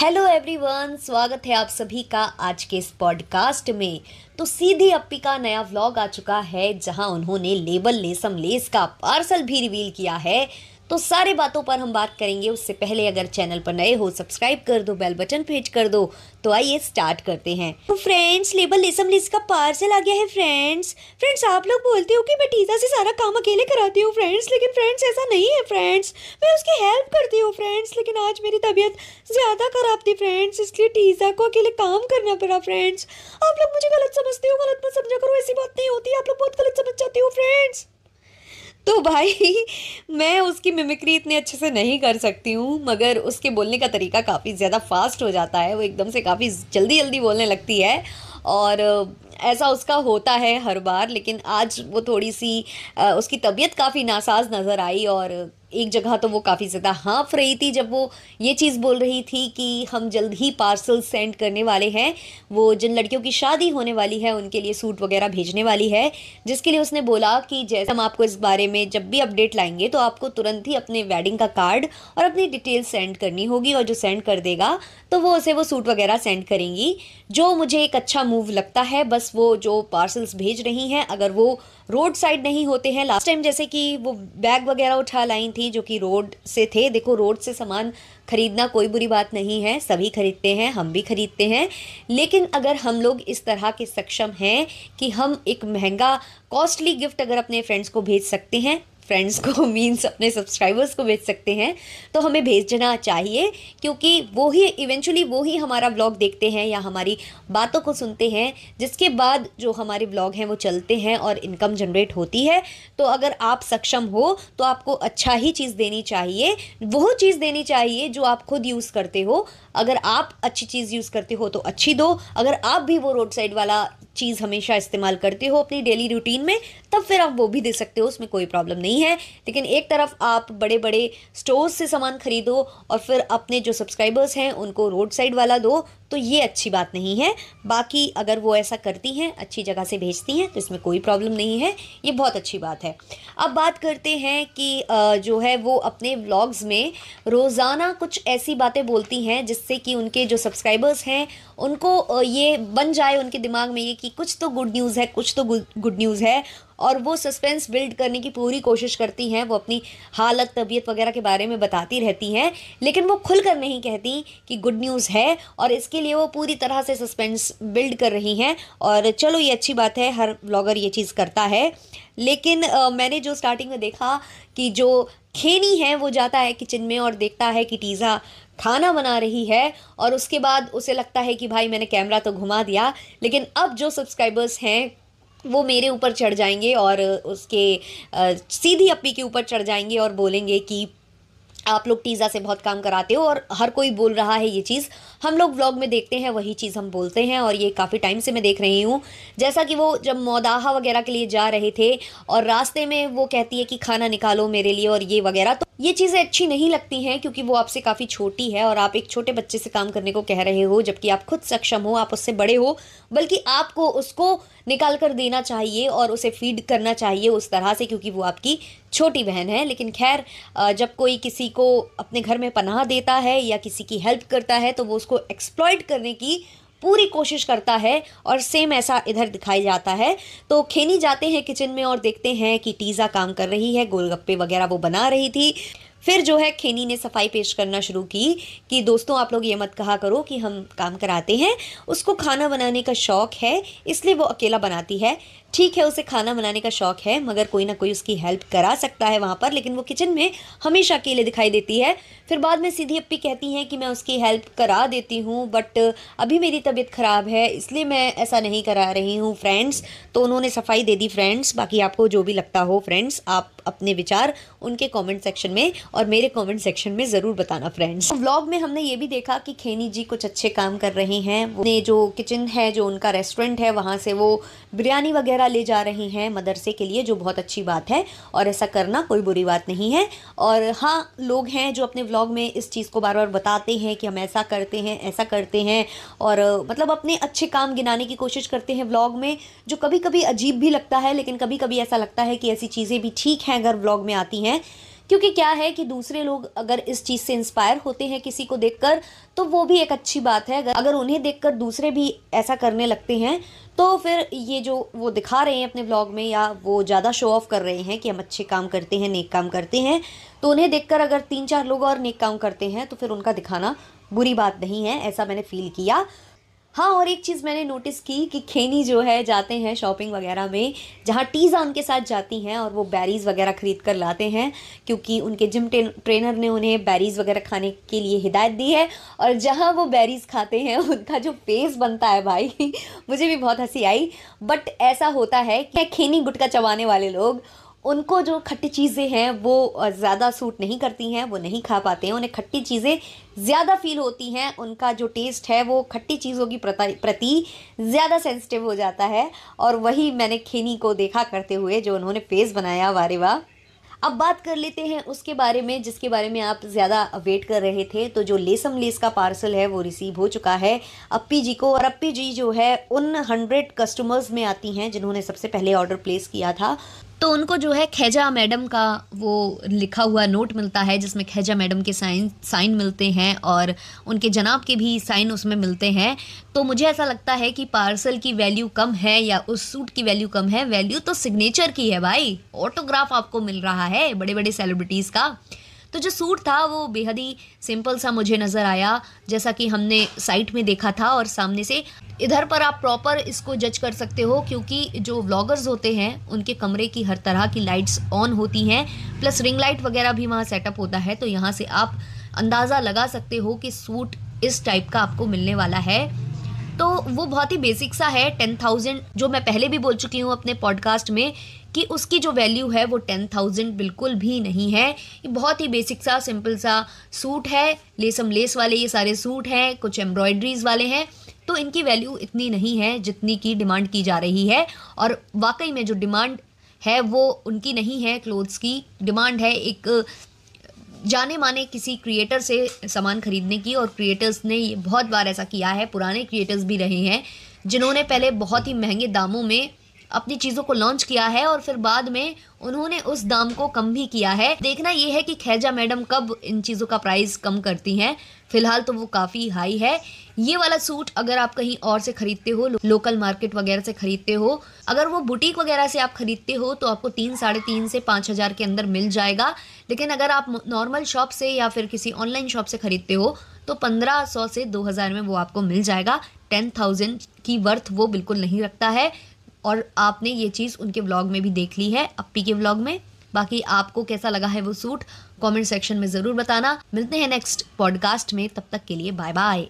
hello everyone स्वागत है आप सभी का आज के इस पॉडकास्ट में तो सीधी अप्पी का नया व्लॉग आ चुका है जहां उन्होंने लेबल लेसम लेस का पार्सल भी रिवील किया है तो सारी बातों पर हम बात करेंगे उससे पहले अगर चैनल पर नए हो सब्सक्राइब कर दो बेल बटन भेज कर दो तो आइए स्टार्ट करते हैं तो फ्रेंड्स लेबल लेसम लिस्ट का पार्सल आ गया है फ्रेंड्स फ्रेंड्स आप लोग बोलते हो कि मैं टीजा से सारा काम अकेले कराती हूँ फ्रेंड्स लेकिन फ्रेंड्स ऐसा नहीं है फ्रेंड्स मैं उसकी हेल्प करती हूँ फ्रेंड्स लेकिन आज मेरी तबीयत ज़्यादा ख़राब थी फ्रेंड्स इसलिए टीजा को अकेले काम करना पड़ा फ्रेंड्स आप लोग मुझे गलत समझते हो गलत मत समझा करो ऐसी बात नहीं होती आप लोग बहुत गलत समझ जाते हो फ्रेंड्स तो भाई मैं उसकी मिमिक्री इतने अच्छे से नहीं कर सकती हूँ मगर उसके बोलने का तरीका काफ़ी ज़्यादा फास्ट हो जाता है वो एकदम से काफ़ी जल्दी जल्दी बोलने लगती है और ऐसा उसका होता है हर बार लेकिन आज वो थोड़ी सी उसकी तबीयत काफ़ी नासाज नज़र आई और एक जगह तो वो काफ़ी ज़्यादा हाँफ रही थी जब वो ये चीज़ बोल रही थी कि हम जल्द ही पार्सल सेंड करने वाले हैं वो जिन लड़कियों की शादी होने वाली है उनके लिए सूट वगैरह भेजने वाली है जिसके लिए उसने बोला कि जैसे हम आपको इस बारे में जब भी अपडेट लाएंगे तो आपको तुरंत ही अपने वेडिंग का कार्ड और अपनी डिटेल सेंड करनी होगी और जो सेंड कर देगा तो वो उसे वो सूट वगैरह सेंड करेंगी जो मुझे एक अच्छा मूव लगता है बस वो जो पार्सल्स भेज रही हैं अगर वो रोड साइड नहीं होते हैं लास्ट टाइम जैसे कि वो बैग वगैरह उठा लाई थी जो कि रोड से थे देखो रोड से सामान खरीदना कोई बुरी बात नहीं है सभी खरीदते हैं हम भी खरीदते हैं लेकिन अगर हम लोग इस तरह के सक्षम हैं कि हम एक महंगा कॉस्टली गिफ्ट अगर अपने फ्रेंड्स को भेज सकते हैं फ्रेंड्स को मीन्स अपने सब्सक्राइबर्स को भेज सकते हैं तो हमें भेजना चाहिए क्योंकि वो ही इवेंचुअली वो ही हमारा ब्लॉग देखते हैं या हमारी बातों को सुनते हैं जिसके बाद जो हमारे ब्लॉग हैं वो चलते हैं और इनकम जनरेट होती है तो अगर आप सक्षम हो तो आपको अच्छा ही चीज़ देनी चाहिए वो चीज़ देनी चाहिए जो आप खुद यूज़ करते हो अगर आप अच्छी चीज़ यूज़ करते हो तो अच्छी दो अगर आप भी वो रोड साइड वाला चीज़ हमेशा इस्तेमाल करते हो अपनी डेली रूटीन में तब फिर आप वो भी दे सकते हो उसमें कोई प्रॉब्लम नहीं नहीं है लेकिन एक तरफ आप बड़े बड़े स्टोर्स से सामान खरीदो और फिर अपने जो सब्सक्राइबर्स हैं उनको रोड साइड वाला दो तो ये अच्छी बात नहीं है बाकी अगर वो ऐसा करती हैं अच्छी जगह से भेजती हैं तो इसमें कोई प्रॉब्लम नहीं है ये बहुत अच्छी बात है अब बात करते हैं कि जो है वो अपने व्लॉग्स में रोज़ाना कुछ ऐसी बातें बोलती हैं जिससे कि उनके जो सब्सक्राइबर्स हैं उनको ये बन जाए उनके दिमाग में ये कि कुछ तो गुड न्यूज़ है कुछ तो गुड न्यूज़ है और वो सस्पेंस बिल्ड करने की पूरी कोशिश करती हैं वो अपनी हालत तबीयत वगैरह के बारे में बताती रहती हैं लेकिन वो खुलकर नहीं कहती कि गुड न्यूज़ है और इसके लिए वो पूरी तरह से सस्पेंस बिल्ड कर रही हैं और चलो ये अच्छी बात है हर ब्लॉगर ये चीज़ करता है लेकिन आ, मैंने जो स्टार्टिंग में देखा कि जो खेनी है वो जाता है किचन में और देखता है कि टीज़ा खाना बना रही है और उसके बाद उसे लगता है कि भाई मैंने कैमरा तो घुमा दिया लेकिन अब जो सब्सक्राइबर्स हैं वो मेरे ऊपर चढ़ जाएंगे और उसके सीधी अपी के ऊपर चढ़ जाएंगे और बोलेंगे कि आप लोग टीज़ा से बहुत काम कराते हो और हर कोई बोल रहा है ये चीज़ हम लोग व्लॉग में देखते हैं वही चीज़ हम बोलते हैं और ये काफ़ी टाइम से मैं देख रही हूँ जैसा कि वो जब मौदाहा वगैरह के लिए जा रहे थे और रास्ते में वो कहती है कि खाना निकालो मेरे लिए और ये वगैरह तो ये चीज़ें अच्छी नहीं लगती हैं क्योंकि वो आपसे काफ़ी छोटी है और आप एक छोटे बच्चे से काम करने को कह रहे हो जबकि आप खुद सक्षम हो आप उससे बड़े हो बल्कि आपको उसको निकाल कर देना चाहिए और उसे फीड करना चाहिए उस तरह से क्योंकि वो आपकी छोटी बहन है लेकिन खैर जब कोई किसी को अपने घर में पनाह देता है या किसी की हेल्प करता है तो वो उसको एक्सप्लॉयट करने की पूरी कोशिश करता है और सेम ऐसा इधर दिखाई जाता है तो खेनी जाते हैं किचन में और देखते हैं कि टीज़ा काम कर रही है गोलगप्पे वगैरह वो बना रही थी फिर जो है खेनी ने सफाई पेश करना शुरू की कि दोस्तों आप लोग ये मत कहा करो कि हम काम कराते हैं उसको खाना बनाने का शौक़ है इसलिए वो अकेला बनाती है ठीक है उसे खाना बनाने का शौक़ है मगर कोई ना कोई उसकी हेल्प करा सकता है वहाँ पर लेकिन वो किचन में हमेशा अकेले दिखाई देती है फिर बाद में सीधी अपी कहती हैं कि मैं उसकी हेल्प करा देती हूँ बट अभी मेरी तबीयत ख़राब है इसलिए मैं ऐसा नहीं करा रही हूँ फ्रेंड्स तो उन्होंने सफाई दे दी फ्रेंड्स बाकी आपको जो भी लगता हो फ्रेंड्स आप अपने विचार उनके कमेंट सेक्शन में और मेरे कमेंट सेक्शन में ज़रूर बताना फ्रेंड्स व्लॉग में हमने ये भी देखा कि खेनी जी कुछ अच्छे काम कर रहे हैं उन्हें जो किचन है जो उनका रेस्टोरेंट है वहाँ से वो बिरयानी वगैरह ले जा रही हैं मदरसे के लिए जो बहुत अच्छी बात है और ऐसा करना कोई बुरी बात नहीं है और हाँ लोग हैं जो अपने व्लॉग में इस चीज़ को बार बार बताते हैं कि हम ऐसा करते हैं ऐसा करते हैं और मतलब अपने अच्छे काम गिनाने की कोशिश करते हैं व्लॉग में जो कभी कभी अजीब भी लगता है लेकिन कभी कभी ऐसा लगता है कि ऐसी चीज़ें भी ठीक हैं हैं हैंगर ब्लॉग में आती हैं क्योंकि क्या है कि दूसरे लोग अगर इस चीज़ से इंस्पायर होते हैं किसी को देखकर तो वो भी एक अच्छी बात है अगर अगर उन्हें देखकर दूसरे भी ऐसा करने लगते हैं तो फिर ये जो वो दिखा रहे हैं अपने ब्लॉग में या वो ज़्यादा शो ऑफ कर रहे हैं कि हम अच्छे काम करते हैं नेक काम करते हैं तो उन्हें देख अगर तीन चार लोग और नेक काम करते हैं तो फिर उनका दिखाना बुरी बात नहीं है ऐसा मैंने फील किया हाँ और एक चीज़ मैंने नोटिस की कि खेनी जो है जाते हैं शॉपिंग वगैरह में जहाँ टीज़ा उनके साथ जाती हैं और वो बैरीज़ वगैरह ख़रीद कर लाते हैं क्योंकि उनके जिम ट्रेनर ने उन्हें बैरीज़ वगैरह खाने के लिए हिदायत दी है और जहाँ वो बैरीज़ खाते हैं उनका जो फेस बनता है भाई मुझे भी बहुत हंसी आई बट ऐसा होता है कि खेनी गुटका चबाने वाले लोग उनको जो खट्टी चीज़ें हैं वो ज़्यादा सूट नहीं करती हैं वो नहीं खा पाते हैं उन्हें खट्टी चीज़ें ज़्यादा फील होती हैं उनका जो टेस्ट है वो खट्टी चीज़ों की प्रति ज़्यादा सेंसिटिव हो जाता है और वही मैंने खेनी को देखा करते हुए जो उन्होंने फेस बनाया वारे वाह अब बात कर लेते हैं उसके बारे में जिसके बारे में आप ज़्यादा वेट कर रहे थे तो जो लेसम लेस का पार्सल है वो रिसीव हो चुका है अप्पी जी को और अप्पी जी जो है उन हंड्रेड कस्टमर्स में आती हैं जिन्होंने सबसे पहले ऑर्डर प्लेस किया था तो उनको जो है खैजा मैडम का वो लिखा हुआ नोट मिलता है जिसमें खैजा मैडम के साइन साइन मिलते हैं और उनके जनाब के भी साइन उसमें मिलते हैं तो मुझे ऐसा लगता है कि पार्सल की वैल्यू कम है या उस सूट की वैल्यू कम है वैल्यू तो सिग्नेचर की है भाई ऑटोग्राफ आपको मिल रहा है बड़े बड़े सेलिब्रिटीज़ का तो जो सूट था वो बेहद ही सिंपल सा मुझे नज़र आया जैसा कि हमने साइट में देखा था और सामने से इधर पर आप प्रॉपर इसको जज कर सकते हो क्योंकि जो व्लॉगर्स होते हैं उनके कमरे की हर तरह की लाइट्स ऑन होती हैं प्लस रिंग लाइट वगैरह भी वहाँ सेटअप होता है तो यहाँ से आप अंदाज़ा लगा सकते हो कि सूट इस टाइप का आपको मिलने वाला है तो वो बहुत ही बेसिक सा है टेन थाउजेंड जो मैं पहले भी बोल चुकी हूँ अपने पॉडकास्ट में कि उसकी जो वैल्यू है वो टेन थाउजेंड बिल्कुल भी नहीं है ये बहुत ही बेसिक सा सिंपल सा सूट है लेसम लेस वाले ये सारे सूट हैं कुछ एम्ब्रॉयड्रीज वाले हैं तो इनकी वैल्यू इतनी नहीं है जितनी की डिमांड की जा रही है और वाकई में जो डिमांड है वो उनकी नहीं है क्लोथ्स की डिमांड है एक जाने माने किसी क्रिएटर से सामान खरीदने की और क्रिएटर्स ने बहुत बार ऐसा किया है पुराने क्रिएटर्स भी रहे हैं जिन्होंने पहले बहुत ही महंगे दामों में अपनी चीज़ों को लॉन्च किया है और फिर बाद में उन्होंने उस दाम को कम भी किया है देखना यह है कि खैजा मैडम कब इन चीज़ों का प्राइस कम करती हैं फिलहाल तो वो काफ़ी हाई है ये वाला सूट अगर आप कहीं और से खरीदते हो लोकल मार्केट वगैरह से खरीदते हो अगर वो बुटीक वगैरह से आप खरीदते हो तो आपको तीन साढ़े तीन से पाँच हज़ार के अंदर मिल जाएगा लेकिन अगर आप नॉर्मल शॉप से या फिर किसी ऑनलाइन शॉप से खरीदते हो तो पंद्रह सौ से दो हज़ार में वो आपको मिल जाएगा टेन थाउजेंड की वर्थ वो बिल्कुल नहीं रखता है और आपने ये चीज़ उनके व्लॉग में भी देख ली है अप्पी के व्लॉग में बाकी आपको कैसा लगा है वो सूट कमेंट सेक्शन में ज़रूर बताना मिलते हैं नेक्स्ट पॉडकास्ट में तब तक के लिए बाय बाय